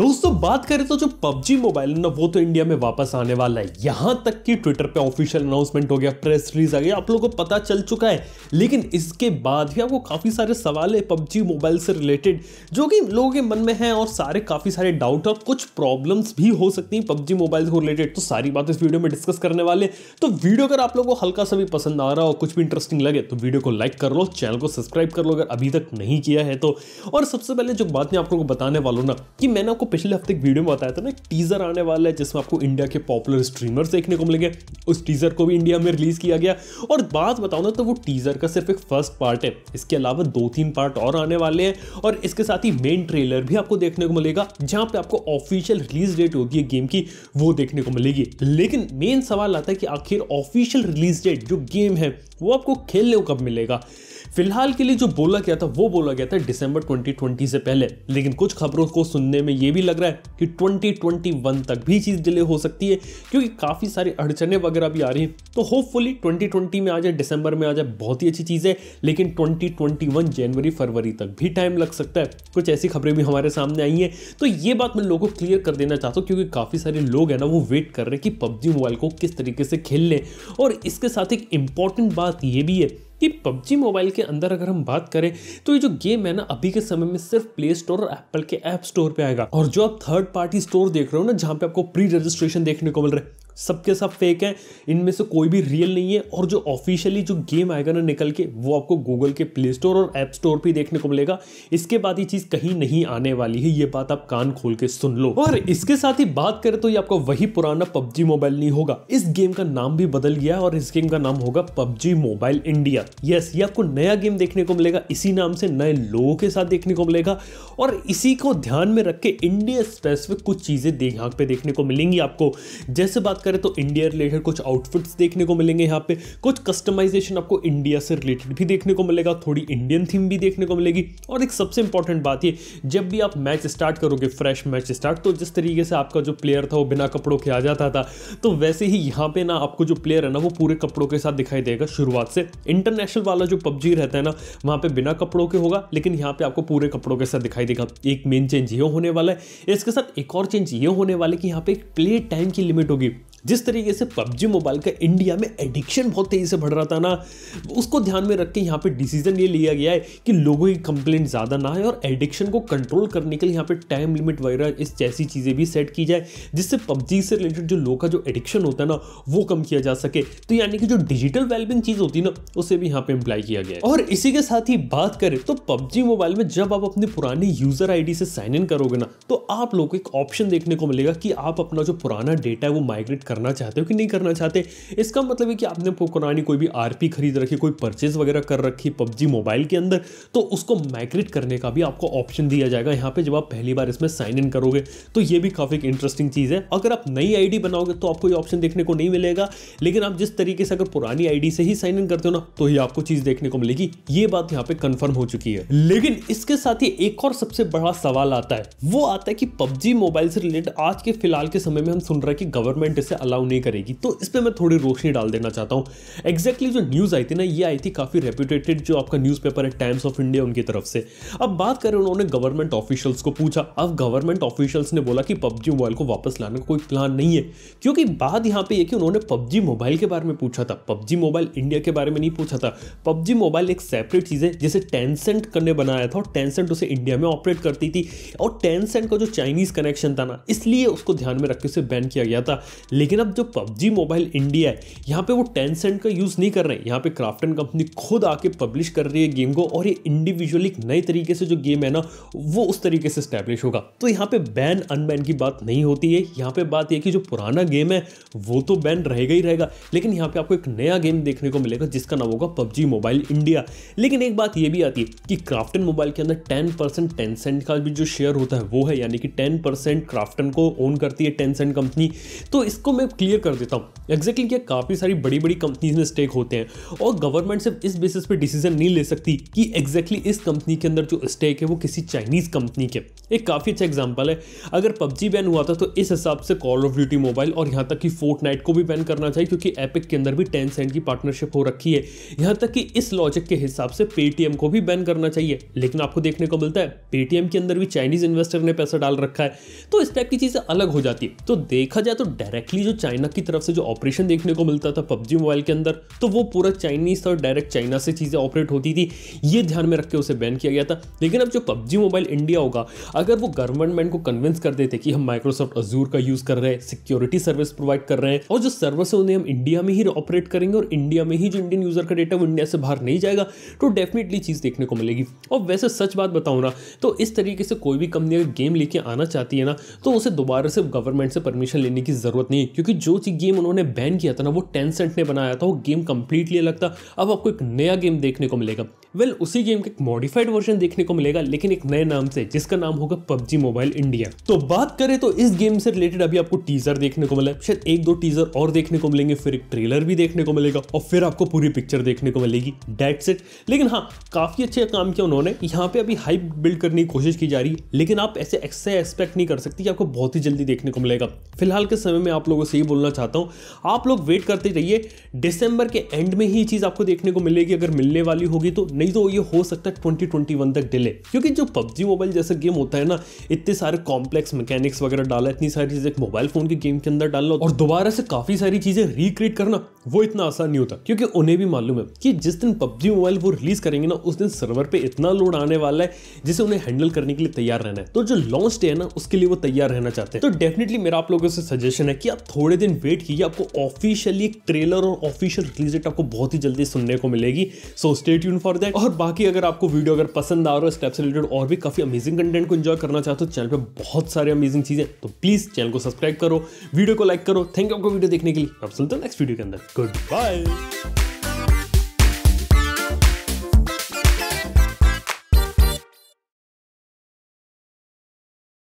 दोस्तों तो बात करें तो जो पबजी मोबाइल है ना वो तो इंडिया में वापस आने वाला है यहां तक कि ट्विटर पे ऑफिशियल अनाउंसमेंट हो गया प्रेस रिलीज आ गया आप लोगों को पता चल चुका है लेकिन इसके बाद भी आपको काफ़ी सारे सवाल है पबजी मोबाइल से रिलेटेड जो कि लोगों के मन में है और सारे काफ़ी सारे डाउट और कुछ प्रॉब्लम्स भी हो सकती हैं पबजी मोबाइल से रिलेटेड तो सारी बात इस वीडियो में डिस्कस करने वाले तो वीडियो अगर आप लोग को हल्का सा भी पसंद आ रहा हो कुछ भी इंटरेस्टिंग लगे तो वीडियो को लाइक कर लो चैनल को सब्सक्राइब कर लो अगर अभी तक नहीं किया है तो और सबसे पहले जो बात मैं आप लोगों को बताने वालों ना कि मैंने आपको पिछले हफ्ते एक वीडियो में बताया था ना टीजर आने वाला है जिसमें आपको इंडिया के पॉपुलर स्ट्रीमर्स देखने को मिलेंगे उस टीजर को भी इंडिया में रिलीज किया गया और बात बताऊँ ना तो वो टीजर का सिर्फ एक फर्स्ट पार्ट है इसके अलावा दो तीन पार्ट और आने वाले हैं और इसके साथ ही मेन ट्रेलर भी आपको देखने को मिलेगा जहाँ पे आपको ऑफिशियल रिलीज डेट होगी गेम की वो देखने को मिलेगी लेकिन मेन सवाल आता है कि आखिर ऑफिशियल रिलीज डेट जो गेम है वो आपको खेलने को कब मिलेगा फिलहाल के लिए जो बोला गया था वो बोला गया था दिसंबर 2020 से पहले लेकिन कुछ खबरों को सुनने में ये भी लग रहा है कि 2021 तक भी चीज़ डिले हो सकती है क्योंकि काफ़ी सारी अड़चने वगैरह भी आ रही हैं तो होपफुली 2020 में आ जाए दिसंबर में आ जाए बहुत ही अच्छी चीज़ है लेकिन 2021 जनवरी फरवरी तक भी टाइम लग सकता है कुछ ऐसी खबरें भी हमारे सामने आई हैं तो ये बात मैं लोगों को क्लियर कर देना चाहता हूँ क्योंकि काफ़ी सारे लोग हैं ना वो वेट कर रहे हैं कि पबजी मोबाइल को किस तरीके से खेल लें और इसके साथ एक इम्पॉर्टेंट बात ये भी है कि पबजी मोबाइल के अंदर अगर हम बात करें तो ये जो गेम है ना अभी के समय में सिर्फ प्ले स्टोर और एप्पल के ऐप स्टोर पे आएगा और जो आप थर्ड पार्टी स्टोर देख रहे हो ना जहाँ पे आपको प्री रजिस्ट्रेशन देखने को मिल रहा है सबके सब फेक हैं इनमें से कोई भी रियल नहीं है और जो ऑफिशियली जो गेम आएगा ना निकल के वो आपको गूगल के प्ले स्टोर और ऐप स्टोर पे देखने को मिलेगा इसके बाद ये चीज़ कहीं नहीं आने वाली है ये बात आप कान खोल के सुन लो और इसके साथ ही बात करें तो ये आपका वही पुराना पबजी मोबाइल नहीं होगा इस गेम का नाम भी बदल गया और इस गेम का नाम होगा पबजी मोबाइल इंडिया यस ये आपको नया गेम देखने को मिलेगा इसी नाम से नए लोगों के साथ देखने को मिलेगा और इसी को ध्यान में रख के इंडिया स्पेसिफिक कुछ चीज़ें यहाँ पे देखने को मिलेंगी आपको जैसे बात करें तो इंडिया रिलेटेड कुछ आउटफिट्स देखने को मिलेंगे यहाँ पे कुछ कस्टमाइजेशन आपको इंडिया से रिलेटेड भी देखने को मिलेगा थोड़ी इंडियन थीम भी देखने को मिलेगी और एक सबसे इंपॉर्टेंट बात ये जब भी आप मैच स्टार्ट करोगे फ्रेश मैच स्टार्ट तो जिस तरीके से आपका जो प्लेयर था वो बिना कपड़ों के आ जाता था तो वैसे ही यहाँ पे ना आपको जो प्लेयर है ना वो पूरे कपड़ों के साथ दिखाई देगा शुरुआत से इंटरनेशनल वाला जो पबजी रहता है ना वहाँ पे बिना कपड़ों के होगा लेकिन यहाँ पे आपको पूरे कपड़ों के साथ दिखाई देगा एक मेन चेंज ये होने वाला है इसके साथ एक और चेंज ये होने वाला है कि यहाँ पे प्ले टाइम की लिमिट होगी जिस तरीके से पबजी मोबाइल का इंडिया में एडिक्शन बहुत तेज़ी से बढ़ रहा था ना उसको ध्यान में रख के यहाँ पे डिसीजन ये लिया गया है कि लोगों की कंप्लेंट ज़्यादा ना आए और एडिक्शन को कंट्रोल करने के लिए यहाँ पे टाइम लिमिट वगैरह इस जैसी चीज़ें भी सेट की जाए जिससे पबजी से रिलेटेड जो लोगों का जो एडिक्शन होता है ना वो कम किया जा सके तो यानी कि जो डिजिटल वेलबिंग चीज़ होती है ना उसे भी यहाँ पे इम्प्लाई किया गया और इसी के साथ ही बात करें तो पबजी मोबाइल में जब आप अपने पुराने यूज़र आई से साइन इन करोगे ना तो आप लोग को एक ऑप्शन देखने को मिलेगा कि आप अपना जो पुराना डेटा है वो माइग्रेट करना चाहते हो कि नहीं करना चाहते इसका मतलब है कि आपने पुरानी कोई भी आर खरीद रखी कोई परचेज वगैरह कर रखी पबजी मोबाइल के अंदर तो उसको माइग्रेट करने का भी आपको ऑप्शन दिया जाएगा यहाँ पे जब आप पहली बार इसमें साइन इन करोगे तो ये भी काफ़ी इंटरेस्टिंग चीज़ है अगर आप नई आई बनाओगे तो आपको ये ऑप्शन देखने को नहीं मिलेगा लेकिन आप जिस तरीके से अगर पुरानी आई से ही साइन इन करते हो ना तो ये आपको चीज़ देखने को मिलेगी ये बात यहाँ पे कन्फर्म हो चुकी है लेकिन इसके साथ ही एक और सबसे बड़ा सवाल आता है वो आता है कि पबजी मोबाइल से रिलेटेड आज के फिलहाल के समय में हम सुन रहे हैं कि गवर्नमेंट इसे अलाउ नहीं करेगी तो इस पर मैं थोड़ी रोशनी डाल देना चाहता हूँ एग्जैक्टली exactly जो न्यूज़ आई थी ना ये आई थी काफ़ी रेप्यूटेटेड जो आपका न्यूज़पेपर है टाइम्स ऑफ इंडिया उनकी तरफ से अब बात करें उन्होंने गवर्नमेंट ऑफिशियल्स को पूछा अब गवर्नमेंट ऑफिशियल्स ने बोला कि पबजी मोबाइल को वापस लाने का कोई प्लान नहीं है क्योंकि बात यहाँ पर यह कि उन्होंने पबजी मोबाइल के बारे में पूछा था पबजी मोबाइल इंडिया के बारे में नहीं पूछा था पबजी मोबाइल एक सेपरेट चीज़ है जिसे टेंसेंट करने बनाया था और टेंसेंट उसे इंडिया में ऑपरेट करती थी और टेंसेंट का जो चाइनीज़ कनेक्शन था ना इसलिए उसको ध्यान में रख के उसे बैन किया गया था लेकिन लेकिन अब जो पबजी मोबाइल इंडिया है यहाँ पे वो टेन सेंट का यूज़ नहीं कर रहे हैं यहाँ पे क्राफ्ट एंड कंपनी खुद आके पब्लिश कर रही है गेम को और ये इंडिविजुअली एक नए तरीके से जो गेम है ना वो उस तरीके से स्टैब्लिश होगा तो यहाँ पे बैन अनबैन की बात नहीं होती है यहाँ पे बात यह कि जो पुराना गेम है वो तो बैन रहेगा ही रहेगा लेकिन यहाँ पे आपको एक नया गेम देखने को मिलेगा जिसका नाम होगा पबजी मोबाइल इंडिया लेकिन एक बात ये भी आती है कि क्राफ्टन मोबाइल के अंदर टेन परसेंट टेन सेंट का भी जो शेयर होता है वो है यानी कि टेन परसेंट क्राफ्टन को ओन करती है टेन सेंट कंपनी तो इसको मैं क्लियर कर देता हूँ एग्जैक्टली exactly क्या काफ़ी सारी बड़ी बड़ी कंपनीज में स्टेक होते हैं और गवर्नमेंट सिर्फ इस बेसिस पे डिसीजन नहीं ले सकती कि एग्जैक्टली exactly इस कंपनी के अंदर जो स्टेक है वो किसी चाइनीज़ कंपनी के एक काफ़ी अच्छा एग्जाम्पल है अगर पबजी बैन हुआ था तो इस हिसाब से कॉल ऑफ ड्यूटी मोबाइल और यहाँ तक कि फोर्ट को भी बैन करना चाहिए क्योंकि एपिक के अंदर भी टेन की पार्टनरशिप हो रखी है यहाँ तक कि इस लॉजिक के हिसाब से पेटीएम को भी बैन करना चाहिए लेकिन आपको देखने को मिलता है पेटीएम के अंदर भी चाइनीज़ इन्वेस्टर ने पैसा डाल रखा है तो इस टाइप की चीज़ें अलग हो जाती है तो देखा जाए तो डायरेक्टली जो चाइना की तरफ से जो ऑपरेशन देखने को मिलता था पबजी मोबाइल के अंदर तो वो पूरा चाइनीज और डायरेक्ट चाइना से चीज़ें ऑपरेट होती थी ये ध्यान में रख के उसे बैन किया गया था लेकिन अब जो पबजी मोबाइल इंडिया होगा अगर वो गवर्नमेंट को कन्विंस कर देते कि हम माइक्रोसॉफ्ट अजूर का यूज़ कर रहे हैं सिक्योरिटी सर्विस प्रोवाइड कर रहे हैं और जो सर्विस है उन्हें हम इंडिया में ही ऑपरेट करेंगे और इंडिया में ही जो इंडियन यूज़र का डेटा वो इंडिया से बाहर नहीं जाएगा तो डेफिनेटली चीज़ देखने को मिलेगी और वैसे सच बात बताऊँ ना तो इस तरीके से कोई भी कंपनी अगर गेम लेके आना चाहती है ना तो उसे दोबारा से गवर्नमेंट से परमिशन लेने की ज़रूरत नहीं है क्योंकि जो सी गेम उन्होंने बैन किया था ना वो टेंसेंट ने बनाया था वो गेम कंप्लीटली अलग था अब आपको एक नया गेम देखने को मिलेगा वेल well, उसी गेम का एक मॉडिफाइड वर्जन देखने को मिलेगा लेकिन एक नए नाम से जिसका नाम होगा पबजी मोबाइल इंडिया तो बात करें तो इस गेम से रिलेटेड अभी आपको टीजर देखने को मिला शायद एक दो टीजर और देखने को मिलेंगे फिर एक ट्रेलर भी देखने को मिलेगा और फिर आपको पूरी पिक्चर देखने को मिलेगी डेट सेट लेकिन हाँ काफी अच्छे काम किया उन्होंने यहाँ पे अभी हाइप बिल्ड करने की कोशिश की जा रही है लेकिन आप ऐसे ऐसे एक्सपेक्ट नहीं कर सकती कि आपको बहुत ही जल्दी देखने को मिलेगा फिलहाल के समय में आप लोग लोगों से ये बोलना चाहता हूँ आप लोग वेट करते रहिए दिसंबर के एंड में ही चीज़ आपको देखने को मिलेगी अगर मिलने वाली होगी तो नहीं तो ये हो सकता है ट्वेंटी तक डिले क्योंकि जो पबजी मोबाइल जैसा गेम होता है ना इतने सारे कॉम्प्लेक्स मैकेनिक्स वगैरह डाला इतनी सारी चीज़ें मोबाइल फ़ोन के गेम के अंदर डालना और दोबारा से काफ़ी सारी चीज़ें रिक्रिएट करना वो इतना आसान नहीं होता क्योंकि उन्हें भी मालूम है कि जिस दिन पबजी मोबाइल वो रिलीज करेंगे ना उस दिन सर्वर पे इतना लोड आने वाला है जिसे उन्हें हैंडल करने के लिए तैयार रहना है तो जो लॉन्च डे है ना उसके लिए वो तैयार रहना चाहते हैं तो डेफिनेटली मेरा आप लोगों से सजेशन है कि आप थोड़े दिन वेट कीजिए आपको ऑफिशियली एक ट्रेलर और ऑफिशियल रिलीज डेट आपको बहुत ही जल्दी सुनने को मिलेगी so stay tune for that और बाकी अगर आपको वीडियो अगर पसंद आ रहा है स्टेप से रिलेटेड और भी काफी अमेजिंग कंटेंट को इंजॉय करना चाहते हो चैनल तो पर बहुत सारे अमेजिंग चीजें तो प्लीज चैनल को सब्सक्राइब करो वीडियो को लाइक करो थैंक यू आपको वीडियो देखने के लिए आप सुनते हो नेक्स्ट वीडियो के अंदर Goodbye.